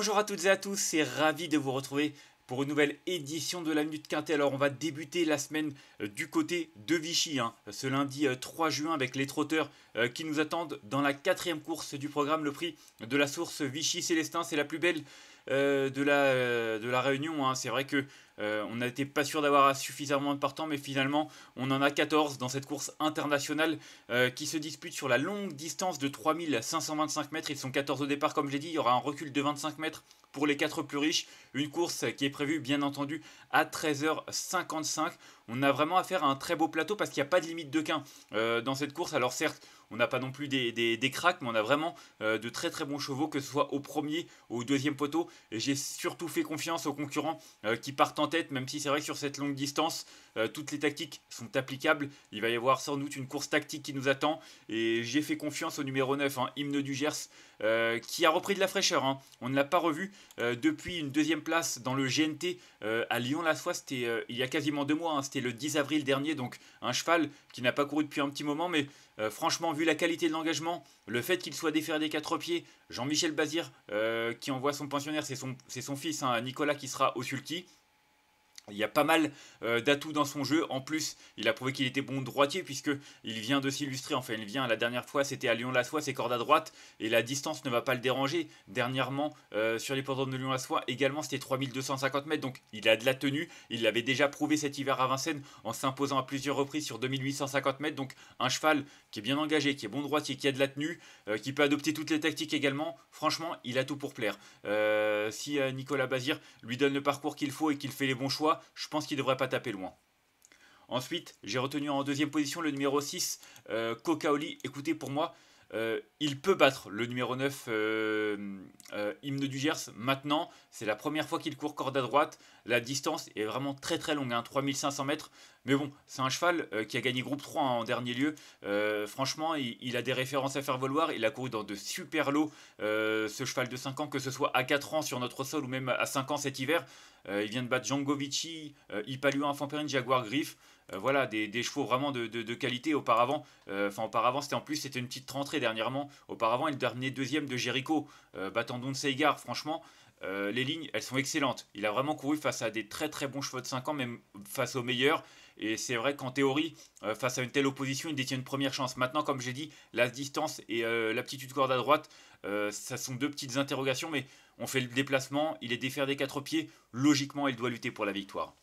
Bonjour à toutes et à tous c'est ravi de vous retrouver pour une nouvelle édition de la Minute Quintet. Alors on va débuter la semaine euh, du côté de Vichy, hein, ce lundi 3 euh, juin avec les trotteurs euh, qui nous attendent dans la quatrième course du programme. Le prix de la source Vichy Célestin, c'est la plus belle euh, de, la, euh, de la Réunion. Hein. C'est vrai que euh, on n'était pas sûr d'avoir suffisamment de partants, mais finalement, on en a 14 dans cette course internationale qui se dispute sur la longue distance de 3525 mètres. Ils sont 14 au départ, comme j'ai dit, il y aura un recul de 25 mètres pour les 4 plus riches. Une course qui est prévue, bien entendu, à 13h55. On a vraiment affaire à un très beau plateau parce qu'il n'y a pas de limite de quin dans cette course. Alors certes, on n'a pas non plus des, des, cracks, mais on a vraiment euh, de très très bons chevaux, que ce soit au premier ou au deuxième poteau. Et j'ai surtout fait confiance aux concurrents euh, qui partent en tête, même si c'est vrai que sur cette longue distance, euh, toutes les tactiques sont applicables. Il va y avoir sans doute une course tactique qui nous attend. Et j'ai fait confiance au numéro 9, un hein, hymne du Gers. Euh, qui a repris de la fraîcheur. Hein. On ne l'a pas revu euh, depuis une deuxième place dans le GNT euh, à Lyon la fois. C'était il y a quasiment deux mois. Hein. C'était le 10 avril dernier. Donc un cheval qui n'a pas couru depuis un petit moment, mais franchement vu la qualité de l'engagement, le fait qu'il soit déféré des quatre pieds, Jean-Michel Bazir qui envoie son pensionnaire, c'est son, fils hein, Nicolas qui sera au sulky. Il y a pas mal euh, d'atouts dans son jeu. En plus, il a prouvé qu'il était bon droitier puisque il vient de s'illustrer. Enfin, il vient la dernière fois, c'était à Lyon-la-Soie, ses cordes à droite et la distance ne va pas le déranger. Dernièrement, euh, sur les pentes de Lyon-la-Soie, également c'était 3250 mètres. Donc, il a de la tenue. Il l'avait déjà prouvé cet hiver à Vincennes en s'imposant à plusieurs reprises sur 2850 mètres. Donc, un cheval qui est bien engagé, qui est bon droitier, qui a de la tenue, euh, qui peut adopter toutes les tactiques également. Franchement, il a tout pour plaire. si Nicolas Bazir lui donne le parcours qu'il faut et qu'il fait les bons choix, je pense qu'il ne devrait pas taper loin. Ensuite, j'ai retenu en deuxième position le numéro 6, euh, Kokaoli. Cocaoli. Écoutez, pour moi, euh, il peut battre le numéro 9, euh, Hymne du Gers. Maintenant, c'est la première fois qu'il court corde à droite. La distance est vraiment très très longue, 3500 hein, mètres. Mais bon, c'est un cheval euh, qui a gagné groupe 3 en dernier lieu. Euh, franchement, il, a des références à faire valoir. Il a couru dans de super lots euh, ce cheval de 5 ans, que ce soit à 4 ans sur notre sol ou même à 5 ans cet hiver. il vient de battre Djangovici, Ipalua, Famperine, Jaguar Griff. voilà, des, chevaux vraiment de, qualité auparavant. Enfin, auparavant, c'était en plus, c'était une petite rentrée dernièrement. Auparavant, il dernier deuxième de Jericho, battant Don Seigar. Franchement, les lignes, elles sont excellentes. Il a vraiment couru face à des très très bons chevaux de 5 ans, même face aux meilleurs. Et c'est vrai qu'en théorie, euh, face à une telle opposition, il détient une première chance. Maintenant, comme j'ai dit, la distance et euh, l'aptitude corde à droite, ce euh, ça sont deux petites interrogations, mais on fait le déplacement, il est défaire des quatre pieds, logiquement, il doit lutter pour la victoire.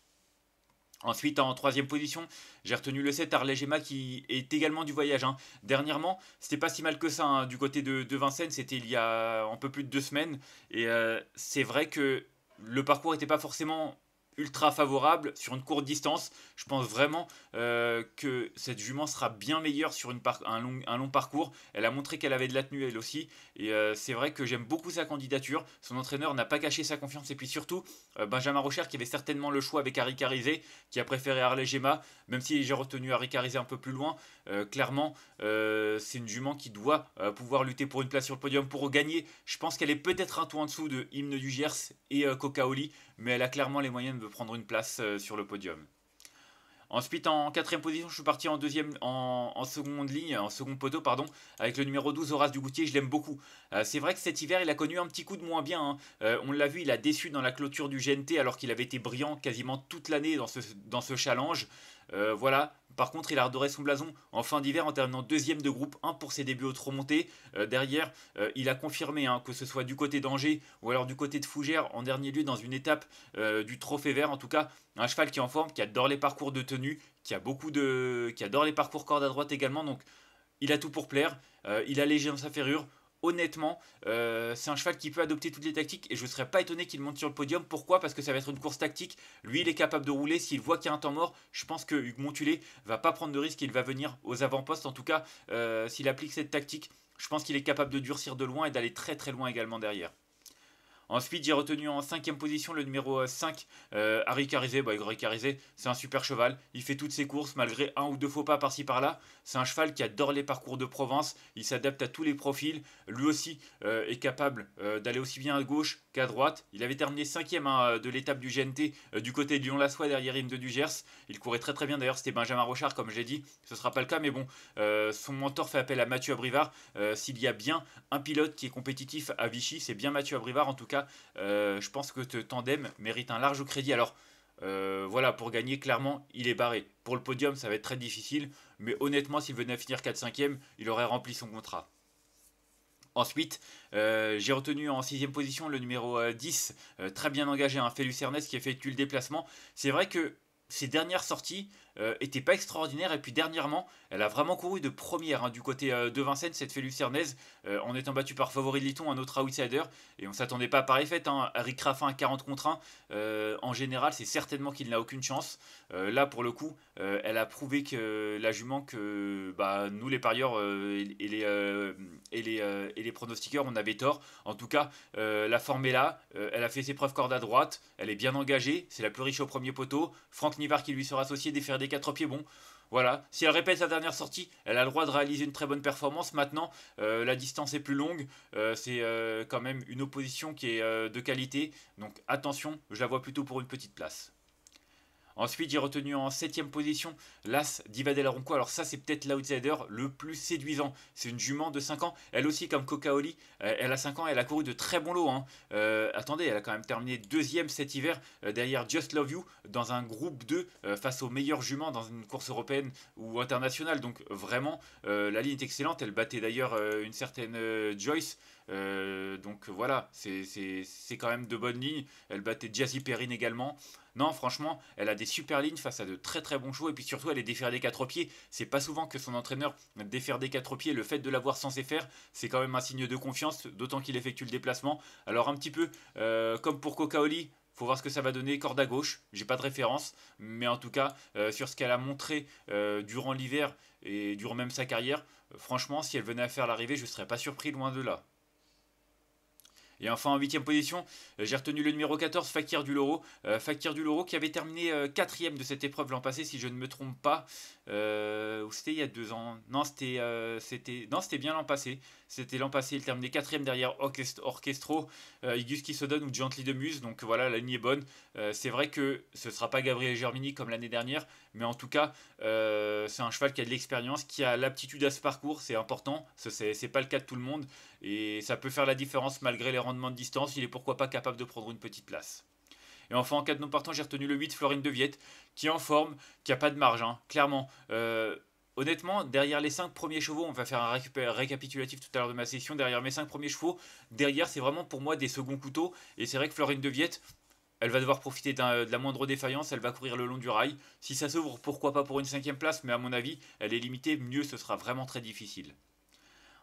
Ensuite, en troisième position, j'ai retenu le 7 Arlège Gema, qui est également du voyage. Hein. Dernièrement, c'était pas si mal que ça hein, du côté de, de Vincennes, c'était il y a un peu plus de deux semaines. Et c'est vrai que le parcours n'était pas forcément ultra favorable sur une courte distance. Je pense vraiment euh, que cette jument sera bien meilleure sur une un, long, parcours. Elle a montré qu'elle avait de la tenue elle aussi. Et euh, c'est vrai que j'aime beaucoup sa candidature. Son entraîneur n'a pas caché sa confiance. Et puis surtout, euh, Benjamin Rocher qui avait certainement le choix avec Harry Carizé, qui a préféré Harley Gemma, même si j'ai retenu Harry Carizé un peu plus loin. Euh, clairement, euh, c'est une jument qui doit euh, pouvoir lutter pour une place sur le podium pour gagner. Je pense qu'elle est peut-être un tout en dessous de Hymne du Gers et Cocaoli, mais elle a clairement les moyens de prendre une place sur le podium. Ensuite, en quatrième position, je suis parti en deuxième, en, seconde ligne, en second poteau, pardon, avec le numéro 12, Horace Dugoutier. Je l'aime beaucoup. c'est vrai que cet hiver, il a connu un petit coup de moins bien. Hein. on l'a vu, il a déçu dans la clôture du GNT, alors qu'il avait été brillant quasiment toute l'année dans ce, dans ce challenge. Euh, voilà. Par contre, il a redoré son blason en fin d'hiver en terminant deuxième de groupe 1 pour ses débuts au remontée. Euh, derrière, euh, il a confirmé hein, que ce soit du côté d'Angers ou alors du côté de Fougères en dernier lieu dans une étape du Trophée Vert. En tout cas, un cheval qui est en forme, qui adore les parcours de tenue, qui a beaucoup de, qui adore les parcours corde à droite également. Donc, il a tout pour plaire. il a léger dans sa ferrure honnêtement, euh, c'est un cheval qui peut adopter toutes les tactiques et je ne serais pas étonné qu'il monte sur le podium. Pourquoi Parce que ça va être une course tactique. Lui, il est capable de rouler. S'il voit qu'il y a un temps mort, je pense que Hugues Montulé va pas prendre de risque. Il va venir aux avant-postes. En tout cas, euh, s'il applique cette tactique, je pense qu'il est capable de durcir de loin et d'aller très très loin également derrière. Ensuite, j'ai retenu en cinquième position le numéro 5, euh, euh, Harry Carizé. Bah, Harry c'est un super cheval. Il fait toutes ses courses malgré un ou deux faux pas par-ci par-là. C'est un cheval qui adore les parcours de Provence. Il s'adapte à tous les profils. Lui aussi euh, est capable d'aller aussi bien à gauche qu'à droite. Il avait terminé cinquième hein, de l'étape du GNT du côté de Lyon-Lassois derrière Him de Dugers. Il courait très très bien d'ailleurs. C'était Benjamin Rochard, comme j'ai dit. Ce ne sera pas le cas, mais bon, son mentor fait appel à Mathieu Abrivard. S'il y a bien un pilote qui est compétitif à Vichy, c'est bien Mathieu Abrivard en tout cas. Euh, je pense que ce tandem mérite un large crédit. Alors, euh, voilà, pour gagner, clairement, il est barré. Pour le podium, ça va être très difficile, mais honnêtement, s'il venait à finir 4 5 ème il aurait rempli son contrat. Ensuite, euh, j'ai retenu en 6 position le numéro 10, très bien engagé, un hein, Ernest qui effectue le déplacement. C'est vrai que ses dernières sorties n'étaient euh, étaient pas extraordinaires et puis dernièrement elle a vraiment couru de première hein, du côté euh, de Vincennes cette Félix Lucernez, euh, en étant battue par Favori Liton un autre outsider et on s'attendait pas à pareil fait hein. Raffin à 40 contre 1 en général c'est certainement qu'il n'a aucune chance là pour le coup elle a prouvé que la jument que bah, nous les parieurs et, les, et, les, et, pronostiqueurs on avait tort en tout cas la forme est là elle a fait ses preuves corde à droite elle est bien engagée c'est la plus riche au premier poteau Franck qui lui sera associé défaire des quatre pieds. Bon, voilà. Si elle répète sa dernière sortie, elle a le droit de réaliser une très bonne performance. Maintenant, euh, la distance est plus longue. Euh, c'est euh, quand même une opposition qui est de qualité. Donc attention, je la vois plutôt pour une petite place. Ensuite, j'ai retenu en 7ème position l'As Divadelaronco. Ronco. Alors ça, c'est peut-être l'outsider le plus séduisant. C'est une jument de 5 ans. Elle aussi, comme Cocaoli, euh, elle a 5 ans, elle a couru de très bons lots. Hein. Euh, attendez, elle a quand même terminé deuxième cet hiver euh, derrière Just Love You dans un groupe 2 face aux meilleurs juments dans une course européenne ou internationale. Donc vraiment, la ligne est excellente. Elle battait d'ailleurs une certaine Joyce. donc voilà, c'est quand même de bonnes lignes. Elle battait Jazzy Perrine également. Non, franchement, elle a des super lignes face à de très très bons chevaux et puis surtout elle est défaire des quatre pieds. C'est pas souvent que son entraîneur défaire des quatre pieds. Le fait de l'avoir censé faire, c'est quand même un signe de confiance, d'autant qu'il effectue le déplacement. Alors un petit peu euh, comme pour Cocaoli, faut voir ce que ça va donner. Corde à gauche, j'ai pas de référence, mais en tout cas, euh, sur ce qu'elle a montré euh, durant l'hiver et durant même sa carrière, franchement, si elle venait à faire l'arrivée, je serais pas surpris loin de là. Et enfin en 8 position, euh, j'ai retenu le numéro 14, Fakir du Loro. Euh, Fakir du Loro qui avait terminé 4 euh, ème de cette épreuve l'an passé, si je ne me trompe pas. Euh, c'était il y a deux ans. Non, c'était, c'était, non, c'était bien l'an passé. C'était l'an passé, il terminait quatrième derrière Orchestro, euh, Igus qui se ou Gently de Muse. Donc voilà, la ligne est bonne. Euh, c'est vrai que ce ne sera pas Gabriel Germini comme l'année dernière, mais en tout cas, euh, c'est un cheval qui a de l'expérience, qui a l'aptitude à ce parcours. C'est important. Ce n'est pas le cas de tout le monde. Et ça peut faire la différence malgré les rendements de distance. Il est pourquoi pas capable de prendre une petite place. Et enfin, en cas de non-partant, j'ai retenu le 8, Florine de Viette, qui est en forme, qui n'a pas de marge, hein. clairement. Honnêtement, derrière les 5 premiers chevaux, on va faire un récapitulatif tout à l'heure de ma session, derrière mes 5 premiers chevaux, derrière c'est vraiment pour moi des seconds couteaux, et c'est vrai que Florine de Viette, elle va devoir profiter de la moindre défaillance, elle va courir le long du rail. Si ça s'ouvre, pourquoi pas pour une cinquième place, mais à mon avis, elle est limitée, mieux ce sera vraiment très difficile.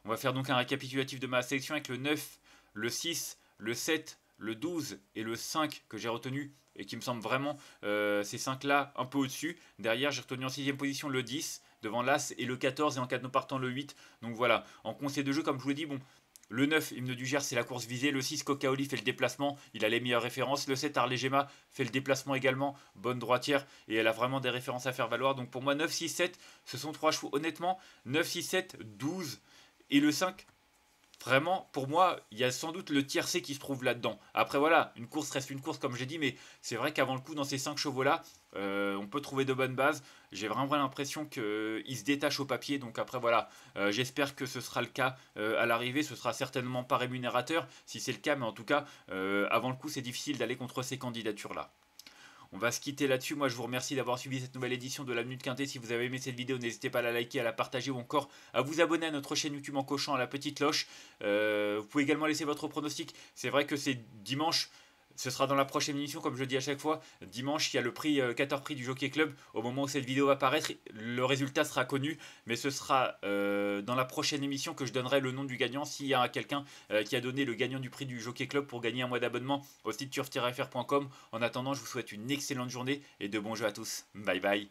On va faire donc un récapitulatif de ma section avec le 9, le 6, le 7, le 12 et le 5 que j'ai retenu et qui me semble vraiment euh, ces 5 là un peu au-dessus. Derrière, j'ai retenu en 6 position le 10, devant l'As et le 14 et en cas de non partant le 8. Donc voilà, en conseil de jeu, comme je vous l'ai dit, bon, le 9, Hymne du Gers, c'est la course visée. Le 6, Cocaoli fait le déplacement. Il a les meilleures références. Le 7, Arlegema fait le déplacement également. Bonne droitière. Et elle a vraiment des références à faire valoir. Donc pour moi, 9, 6, 7, ce sont trois chevaux. Honnêtement, 9, 6, 7, 12. Et le 5, Vraiment, pour moi, il y a sans doute le tiercé qui se trouve là-dedans. Après, voilà, une course reste une course, comme j'ai dit, mais c'est vrai qu'avant le coup, dans ces 5 chevaux-là, euh, on peut trouver de bonnes bases. J'ai vraiment l'impression qu'ils se détachent au papier. Donc après, voilà, euh, j'espère que ce sera le cas euh, à l'arrivée. Ce sera certainement pas rémunérateur si c'est le cas, mais en tout cas, avant le coup, c'est difficile d'aller contre ces candidatures-là. On va se quitter là-dessus. Moi, je vous remercie d'avoir suivi cette nouvelle édition de la Minute Quintée. Si vous avez aimé cette vidéo, n'hésitez pas à la liker, à la partager ou encore à vous abonner à notre chaîne YouTube en cochant à la petite cloche. Euh, vous pouvez également laisser votre pronostic. C'est vrai que c'est dimanche. Ce sera dans la prochaine émission, comme je dis à chaque fois. Dimanche, il y a le prix 14 euh, prix du Jockey Club. Au moment où cette vidéo va apparaître, le résultat sera connu, mais ce sera euh, dans la prochaine émission que je donnerai le nom du gagnant. S'il y a quelqu'un euh, qui a donné le gagnant du prix du Jockey Club pour gagner un mois d'abonnement au site turf-fr.com. En attendant, je vous souhaite une excellente journée et de bons jeux à tous. Bye bye.